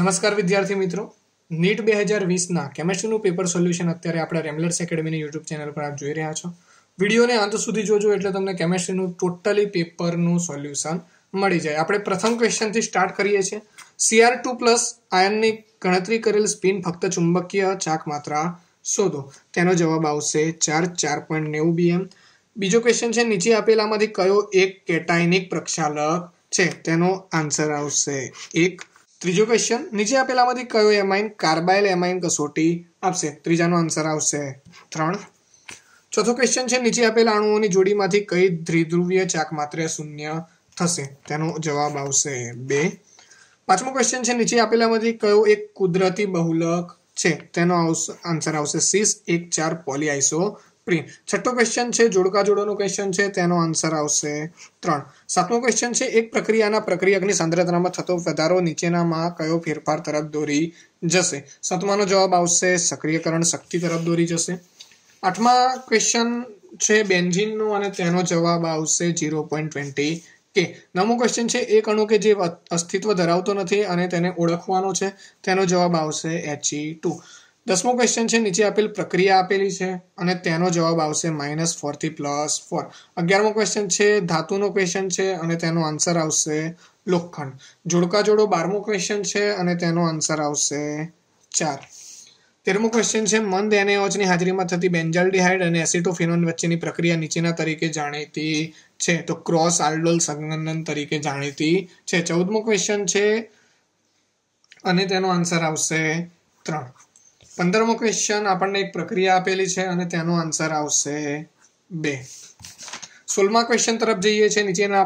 નમસ્કાર વિદ્યાર્થી મિત્રો નીટ બે હજાર વીસના કેમેસ્ટ્રીનું પેપર સોલ્યુશન અત્યારે આપણે રેમલર્સ એકેડમીની યુટ્યુબ ચેનલ પર આપ જોઈ રહ્યા છો વિડીયોને અંત સુધી જોજો એટલે તમને કેમેસ્ટ્રીનું ટોટલી પેપરનું સોલ્યુશન મળી જાય આપણે પ્રથમ ક્વેશ્ચનથી સ્ટાર્ટ કરીએ છીએ સીઆર ટુ પ્લસ આયનની ગણતરી કરેલ સ્પિન ફક્ત ચુંબકીય ચાક માત્રા શોધો તેનો જવાબ આવશે ચાર ચાર પોઈન્ટ નેવું બીએમ બીજો ક્વેશ્ચન છે નીચે આપેલામાંથી કયો એક કેટાયનિક પ્રક્ષાલક છે તેનો આન્સર આવશે એક ત્રીજો ક્વેશ્ચન નીચે આપેલામાંથી કયો એમાઇન કાર્બાઇલ એમાઇન કસોટી આપશે ત્રીજાનો આન્સર આવશે ત્રણ ચોથો ક્વેશ્ચન છે નીચે આપેલા અણુઓની જોડીમાંથી કઈ દ્વિધ્રુવીય ચાક માત્ર શૂન્ય થશે તેનો જવાબ આવશે બે પાંચમો ક્વેશ્ચન છે નીચે આપેલામાંથી કયો એક કુદરતી બહુલક છે તેનો આન્સર આવશે સીસ એક ચાર પોલીઆઈસો પ્રિન્ટ છઠ્ઠો ક્વેશ્ચન છે જોડકા જોડોનો ક્વેશ્ચન છે તેનો આન્સર આવશે ત્રણ સાતમો ક્વેશ્ચન છે એક પ્રક્રિયાના પ્રક્રિયકની સાંદ્રતામાં થતો વધારો નીચેનામાં કયો ફેરફાર તરફ દોરી જશે સાતમાનો જવાબ આવશે સક્રિયકરણ શક્તિ તરફ દોરી જશે આઠમા ક્વેશ્ચન છે બેન્ઝિનનો અને તેનો જવાબ આવશે ઝીરો પોઈન્ટ ટ્વેન્ટી કે નવમો ક્વેશ્ચન છે એક અણુ કે જે અસ્તિત્વ ધરાવતો નથી અને તેને ઓળખવાનો છે તેનો જવાબ આવશે એચઈ ટુ e દસમો ક્વેશ્ચન છે નીચે આપેલ પ્રક્રિયા આપેલી છે અને તેનો જવાબ આવશે માઇનસ ફોરથી પ્લસ ફોર અગિયારમો ક્વેશ્ચન છે ધાતુનો ક્વેશ્ચન છે અને તેનો આન્સર આવશે લોખંડ જોડકા જોડો બારમો ક્વેશ્ચન છે અને તેનો આન્સર આવશે ચાર તેરમો ક્વેશ્ચન છે મંદ એનએઓચની હાજરીમાં થતી બેન્ઝાલ્ડિહાઇડ અને એસિટોફિનોન વચ્ચેની પ્રક્રિયા નીચેના તરીકે જાણીતી છે તો ક્રોસ આલ્ડોલ સંગનન તરીકે જાણીતી છે ચૌદમો ક્વેશ્ચન છે અને તેનો આન્સર આવશે ત્રણ પંદરમો ક્વેશ્ચન આપણને એક પ્રક્રિયા આપેલી છે અને તેનો આન્સર આવશે બે સોલમા ક્વેશ્ચન તરફ જઈએ છીએ નીચેના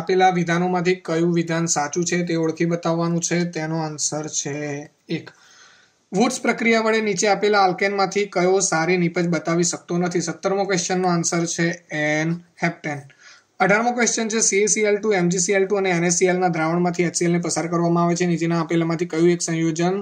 આપેલા વિધાનોમાંથી કયું વિધાન સાચું છે તે ઓળખી બતાવવાનું છે તેનો આન્સર છે એક વુડ્સ પ્રક્રિયા વડે નીચે આપેલા આલ્કેનમાંથી કયો સારી નીપજ બતાવી શકતો નથી સત્તરમો ક્વેશ્ચનનો આન્સર છે એન હેપ્ટેન અઢારમો ક્વેશ્ચન છે સીએસીએલ ટુ એમજીસીએલ ટુ અને એનએસીએલના દ્રાવણમાંથી એચસીએલને પસાર કરવામાં આવે છે નીચેના આપેલામાંથી કયું એક સંયોજન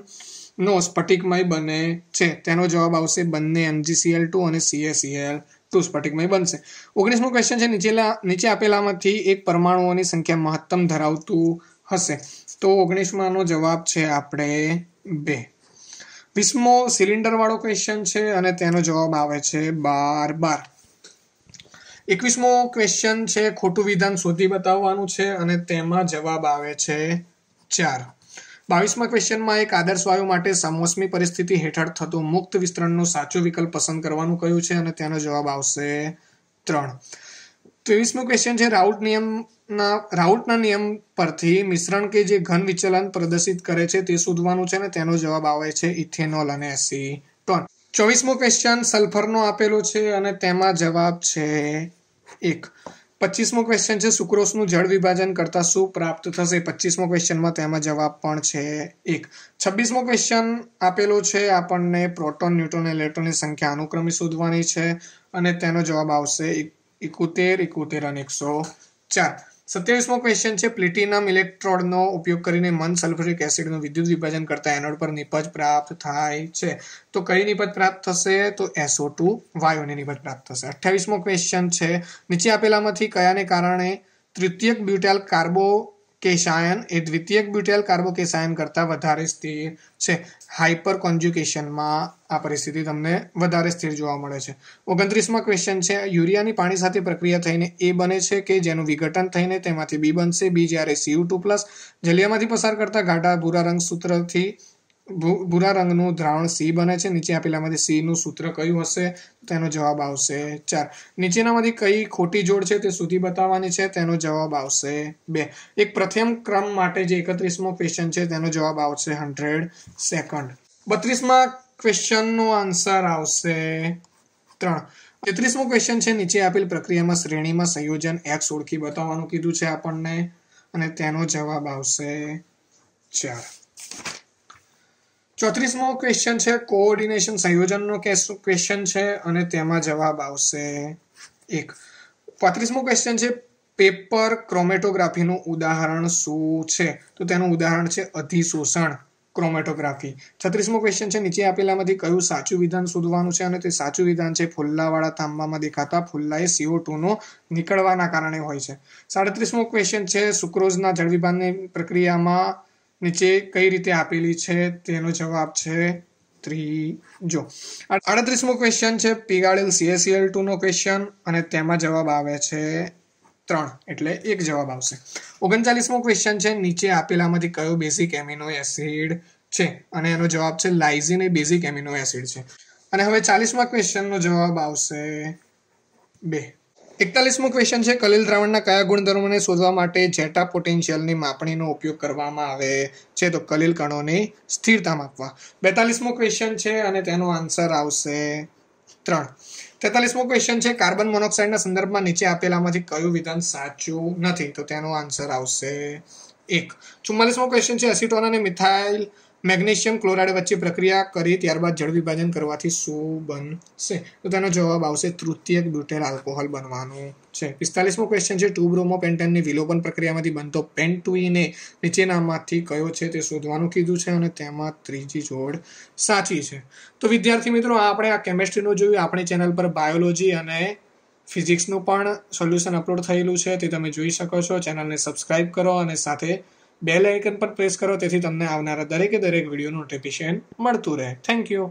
નો સ્ફટિકમય બને છે તેનો જવાબ આવશે બંને એમજીસીએલ ટુ અને સીએસીએલ ટુ સ્ફટિકમય બનશે ઓગણીસમો ક્વેશ્ચન છે નીચેલા નીચે આપેલામાંથી એક પરમાણુઓની સંખ્યા મહત્તમ ધરાવતું હશે તો ઓગણીસમાનો જવાબ છે આપણે બે વીસમો સિલિન્ડરવાળો ક્વેશ્ચન છે અને તેનો જવાબ આવે છે બાર બાર એકવીસમો ક્વેશ્ચન છે ખોટું વિધાન શોધી બતાવવાનું છે અને તેમાં જવાબ આવે છે ચાર બાવીસમાં ક્વેશ્ચનમાં એક આદર્શ વાયુ માટે સમોસમી પરિસ્થિતિ હેઠળ થતું મુક્ત વિસ્તરણનો સાચો વિકલ્પ પસંદ કરવાનું કયું છે અને તેનો જવાબ આવશે ત્રણ ત્રેવીસમો ક્વેશ્ચન છે રાઉટ નિયમના રાઉટના નિયમ પરથી મિશ્રણ કે જે ઘન વિચલન પ્રદર્શિત કરે છે તે શોધવાનું છે અને તેનો જવાબ આવે છે ઇથેનોલ અને એસી ટોન ચોવીસમો ક્વેશ્ચન સલ્ફરનો આપેલો છે અને તેમાં જવાબ છે એક પચીસમો ક્વેશ્ચન છે સુક્રોસનું જળ વિભાજન કરતા શું પ્રાપ્ત થશે પચીસમો ક્વેશ્ચનમાં તેમાં જવાબ પણ છે એક છવ્વીસમો ક્વેશ્ચન આપેલો છે આપણને પ્રોટોન ન્યુટ્રોન ઇલેક્ટ્રોનની સંખ્યા અનુક્રમે શોધવાની છે અને તેનો જવાબ આવશે એક એકોતેર એકોતેર અને એકસો ચાર સત્યાવીસમો ક્વેશ્ચન છે પ્લેટિનમ ઇલેક્ટ્રોડનો ઉપયોગ કરીને મન સલ્ફ્યુરિક એસિડનું વિદ્યુત વિભાજન કરતા એનોડ પર નિપજ પ્રાપ્ત થાય છે તો કઈ નિપજ પ્રાપ્ત થશે તો એસઓ ટુ વાયુની નિપજ પ્રાપ્ત થશે અઠ્યાવીસમો ક્વેશ્ચન છે નીચે આપેલામાંથી કયાને કારણે તૃતીયક બ્યુટાઇલ કાર્બો કેસાયન એ દ્વિતીયક બ્યુટેલ કાર્બોકેસાયન કરતાં વધારે સ્થિર છે હાઇપર કોન્જ્યુકેશનમાં આ પરિસ્થિતિ તમને વધારે સ્થિર જોવા મળે છે ઓગણત્રીસમાં ક્વેશ્ચન છે યુરિયાની પાણી સાથે પ્રક્રિયા થઈને એ બને છે કે જેનું વિઘટન થઈને તેમાંથી બી બનશે બી જ્યારે સીયુ ટુ પ્લસ જલિયામાંથી પસાર કરતા ગાઢા ભૂરા રંગ સૂત્રથી ભૂરા રંગનું દ્રાવણ સી બને છે નીચે આપેલામાંથી સીનું સૂત્ર કયું હશે તેનો જવાબ આવશે ચાર નીચેનામાંથી કઈ ખોટી જોડ છે તે સુધી બતાવવાની છે તેનો જવાબ આવશે બે એક પ્રથમ ક્રમ માટે જે એકત્રીસમો ક્વેશ્ચન છે તેનો જવાબ આવશે હંડ્રેડ સેકન્ડ બત્રીસમાં ક્વેશ્ચનનો આન્સર આવશે ત્રણ તેત્રીસમો ક્વેશ્ચન છે નીચે આપેલ પ્રક્રિયામાં શ્રેણીમાં સંયોજન એક્સ ઓળખી બતાવવાનું કીધું છે આપણને અને તેનો જવાબ આવશે ચાર ચોત્રીસમો ક્વેશ્ચન છે કોઓર્ડિનેશન સંયોજનનો ક્વેશ્ચન છે અને તેમાં જવાબ આવશે એક પાંત્રીસમો ક્વેશ્ચન છે પેપર ક્રોમેટોગ્રાફીનું ઉદાહરણ શું છે તો તેનું ઉદાહરણ છે અધિશોષણ ક્રોમેટોગ્રાફી છત્રીસમો ક્વેશ્ચન છે નીચે આપેલામાંથી કયું સાચું વિધાન શોધવાનું છે અને તે સાચું વિધાન છે ફુલ્લાવાળા તાંબામાં દેખાતા ફુલ્લા એ સીઓ ટુનો નીકળવાના કારણે હોય છે સાડત્રીસમો ક્વેશ્ચન છે સુક્રોઝના જળવિભાનની પ્રક્રિયામાં નીચે કઈ રીતે આપેલી છે તેનો જવાબ છે ત્રીજો અડત્રીસમો ક્વેશ્ચન છે પીગાળેલ સીએસીએલ ટુનો ક્વેશ્ચન અને તેમાં જવાબ આવે છે ત્રણ એટલે એક જવાબ આવશે ઓગણચાલીસમો ક્વેશ્ચન છે નીચે આપેલામાંથી કયો બેઝિક એમિનો એસિડ છે અને એનો જવાબ છે લાઇઝિન એ બેઝિક એમિનો એસિડ છે અને હવે ચાલીસમા ક્વેશ્ચનનો જવાબ આવશે બે એકતાલીસમો ક્વેશ્ચન છે કલીલ દ્રાવણના કયા ગુણધર્મોને શોધવા માટે જેટા પોટેન્શિયલની માપણીનો ઉપયોગ કરવામાં આવે છે તો કલીલ કણોની સ્થિરતા માપવા બેતાલીસમો ક્વેશ્ચન છે અને તેનો આન્સર આવશે ત્રણ તેતાલીસમો ક્વેશ્ચન છે કાર્બન મોનોક્સાઇડના સંદર્ભમાં નીચે આપેલામાંથી કયું વિધાન સાચું નથી તો તેનો આન્સર આવશે એક ચુમ્માલીસમો ક્વેશ્ચન છે એસિટોન અને મિથાઇલ મેગ્નેશિયમ ક્લોરાઇડ વચ્ચે પ્રક્રિયા કરી ત્યારબાદ જળ વિભાજન કરવાથી શું બનશે તો તેનો જવાબ આવશે તૃતીયક બ્યુટેલ આલ્કોહોલ બનવાનું છે પિસ્તાલીસમો ક્વેશ્ચન છે ટુ બ્રોમો પેન્ટનની વિલોપન પ્રક્રિયામાંથી બનતો પેન્ટુઈને નીચેનામાંથી કયો છે તે શોધવાનું કીધું છે અને તેમાં ત્રીજી જોડ સાચી છે તો વિદ્યાર્થી મિત્રો આપણે આ કેમેસ્ટ્રીનું જોયું આપણી ચેનલ પર બાયોલોજી અને ફિઝિક્સનું પણ સોલ્યુશન અપલોડ થયેલું છે તે તમે જોઈ શકો છો ચેનલને સબસ્ક્રાઇબ કરો અને સાથે બેલ આઇકન પર પ્રેસ કરો તેથી તમને આવનારા દરેકે દરેક વિડીયોનું નોટિફિકેશન મળતું રહે થેન્ક યુ